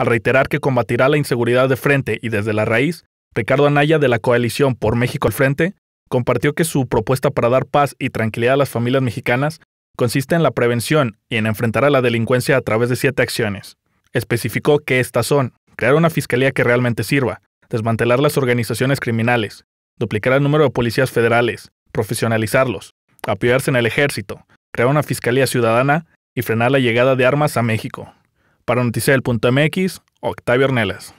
Al reiterar que combatirá la inseguridad de frente y desde la raíz, Ricardo Anaya de la coalición Por México al Frente compartió que su propuesta para dar paz y tranquilidad a las familias mexicanas consiste en la prevención y en enfrentar a la delincuencia a través de siete acciones. Especificó que estas son crear una fiscalía que realmente sirva, desmantelar las organizaciones criminales, duplicar el número de policías federales, profesionalizarlos, apoyarse en el ejército, crear una fiscalía ciudadana y frenar la llegada de armas a México. Para Noticiel.mx, Octavio Ornelas.